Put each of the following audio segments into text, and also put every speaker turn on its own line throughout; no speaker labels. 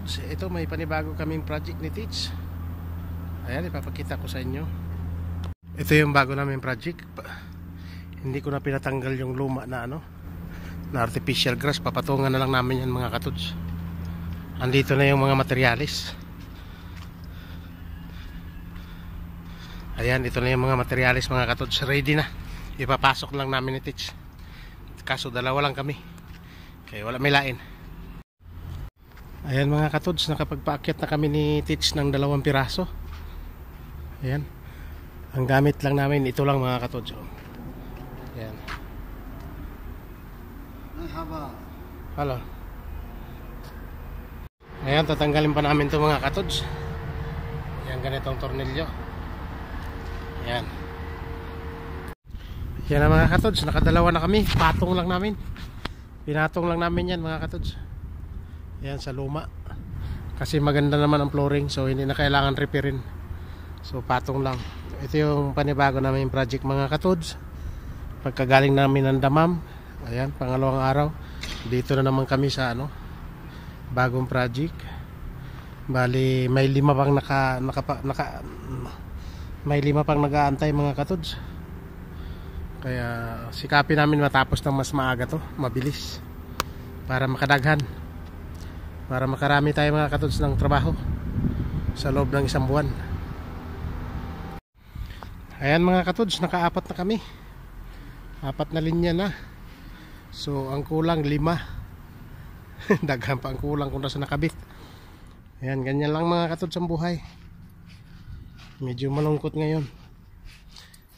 Dudes, ito may panibago kaming project ni Teach. Ayan, ipapakita ko sa inyo. Ito yung bago namin project. Hindi ko na pinatanggal yung luma na ano, na artificial grass. Papatungan na lang namin yan mga katuds. Andito na yung mga materialis. Ayan, ito na yung mga materialis mga katuds. Ready na. Ipapasok lang namin ni Teach. Kaso dalawa lang kami. Kaya wala may lain. Ayan mga katods, nakapagpaakyat na kami ni Teach ng dalawang piraso. Ayan. Ang gamit lang namin, ito lang mga katods. Oh. Ayan. Hello. Ayan, tatanggalin pa namin ito mga katods. Ayan, ganitong tornilyo. Ayan. Ayan mga katods, nakadalawa na kami. Patong lang namin. Pinatong lang namin yan mga katods. Ayan sa luma. Kasi maganda naman ang flooring so hindi na kailangan repairin. So patong lang. Ito yung panibago namin project mga katods. Pagkagaling namin ng damam. Ayan, pangalawang araw. Dito na naman kami sa ano, bagong project. Bali, may lima pang naka, naka, naka may lima pang nagaantay mga katods kaya sikapin namin matapos ng mas maaga to mabilis para makadaghan para makarami tayo mga katods ng trabaho sa loob ng isang buwan ayan mga katods nakaapat na kami apat na linya na so ang kulang lima daghan pa ang kulang kung nasa nakabit ayan ganyan lang mga katods ang buhay medyo malungkot ngayon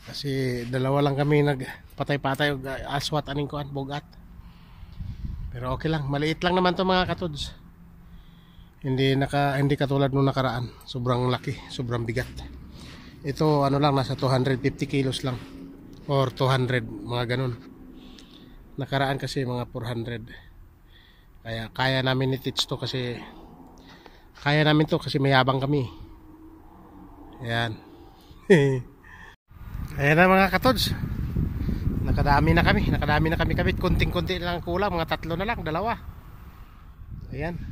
kasi dalawa lang kami nagpatay-patay aswat aning kuan bugat pero okay lang maliit lang naman to mga katods hindi naka hindi katulad nung nakaraan sobrang laki sobrang bigat ito ano lang nasa 250 kilos lang or 200 mga ganun nakaraan kasi mga 400 kaya kaya namin ni Tits to kasi kaya namin to kasi mayabang kami ayan ayan na mga katods nakadami na kami nakadami na kami kabit kunting kunti lang kulang mga tatlo na lang dalawa ayan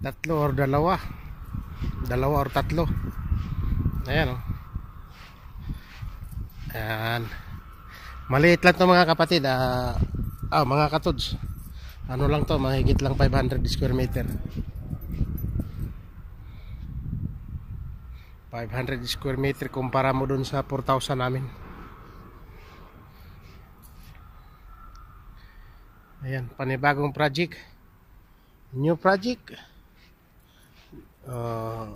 tatlo or dalawa dalawa or tatlo ayan o oh. ayan maliit lang to mga kapatid ah, ah mga katods ano lang to mahigit lang 500 square meter 500 square meter kumpara mo dun sa 4,000 namin ayan panibagong project new project uh,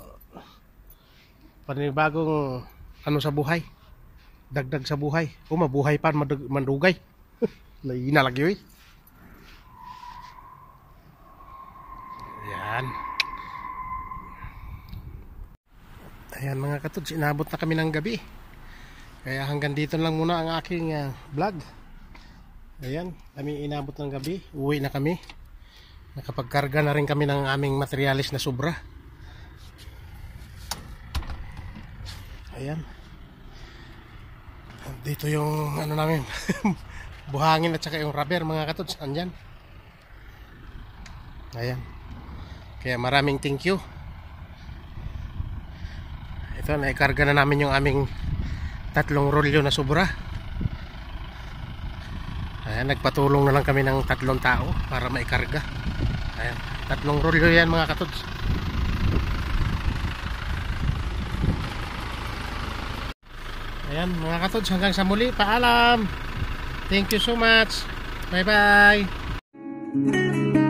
panibagong ano sa buhay dagdag sa buhay o mabuhay pa mandugay inalagyo eh yan ayan mga katods inabot na kami ng gabi kaya hanggang dito lang muna ang aking uh, vlog ayan kami inabot ng gabi uwi na kami nakapagkarga na rin kami ng aming materialis na sobra ayan dito yung ano namin buhangin at saka yung rubber mga katods andyan ayan kaya maraming thank you ito na ikarga na namin yung aming tatlong rolyo na sobra ayan nagpatulong na lang kami ng tatlong tao para maikarga ayan tatlong rolyo yan mga katods Ayan mga katods, hanggang sa muli, paalam. Thank you so much. Bye-bye.